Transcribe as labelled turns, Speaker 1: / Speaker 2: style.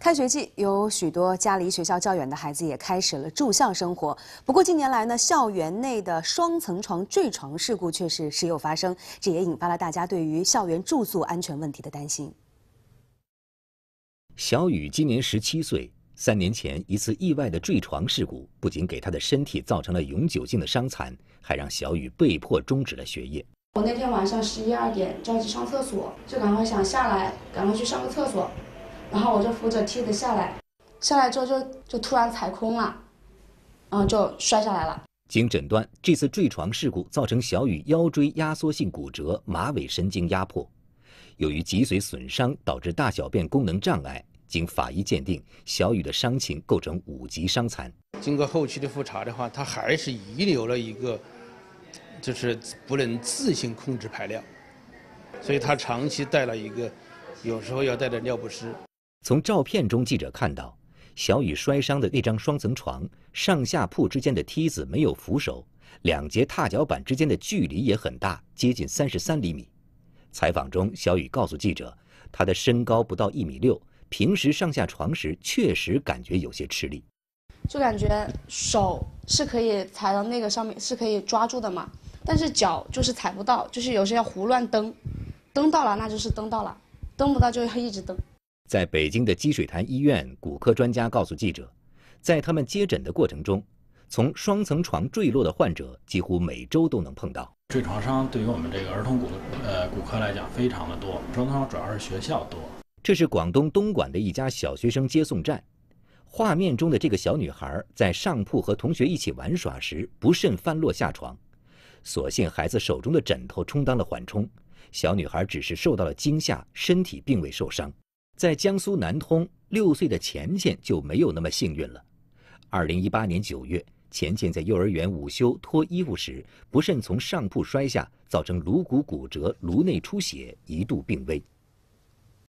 Speaker 1: 开学季，有许多家离学校较远的孩子也开始了住校生活。不过近年来呢，校园内的双层床坠床事故却是时有发生，这也引发了大家对于校园住宿安全问题的担心。
Speaker 2: 小雨今年十七岁，三年前一次意外的坠床事故，不仅给他的身体造成了永久性的伤残，还让小雨被迫终止了学业。
Speaker 1: 我那天晚上十一二点着急上厕所，就赶快想下来，赶快去上个厕所。然后我就扶着梯子下来，下来之后就就突然踩空了，嗯，就摔下来了。
Speaker 2: 经诊断，这次坠床事故造成小雨腰椎压缩性骨折、马尾神经压迫，由于脊髓损伤导致大小便功能障碍。经法医鉴定，小雨的伤情构成五级伤残。
Speaker 1: 经过后期的复查的话，他还是遗留了一个，就是不能自行控制排尿，所以他长期带了一个，有时候要带着尿不湿。
Speaker 2: 从照片中，记者看到小雨摔伤的那张双层床，上下铺之间的梯子没有扶手，两节踏脚板之间的距离也很大，接近三十三厘米。采访中，小雨告诉记者，他的身高不到一米六，平时上下床时确实感觉有些吃力，
Speaker 1: 就感觉手是可以踩到那个上面，是可以抓住的嘛，但是脚就是踩不到，就是有时要胡乱蹬，蹬到了那就是蹬到了，蹬不到就一直蹬。
Speaker 2: 在北京的积水潭医院骨科专家告诉记者，在他们接诊的过程中，从双层床坠落的患者几乎每周都能碰到。坠床伤对于我们这个儿童骨呃骨科来讲非常的多，层床主要是学校多。这是广东东莞的一家小学生接送站，画面中的这个小女孩在上铺和同学一起玩耍时不慎翻落下床，所幸孩子手中的枕头充当了缓冲，小女孩只是受到了惊吓，身体并未受伤。在江苏南通，六岁的钱钱就没有那么幸运了。二零一八年九月，钱钱在幼儿园午休脱衣服时，不慎从上铺摔下，造成颅骨骨折、颅内出血，一度病危。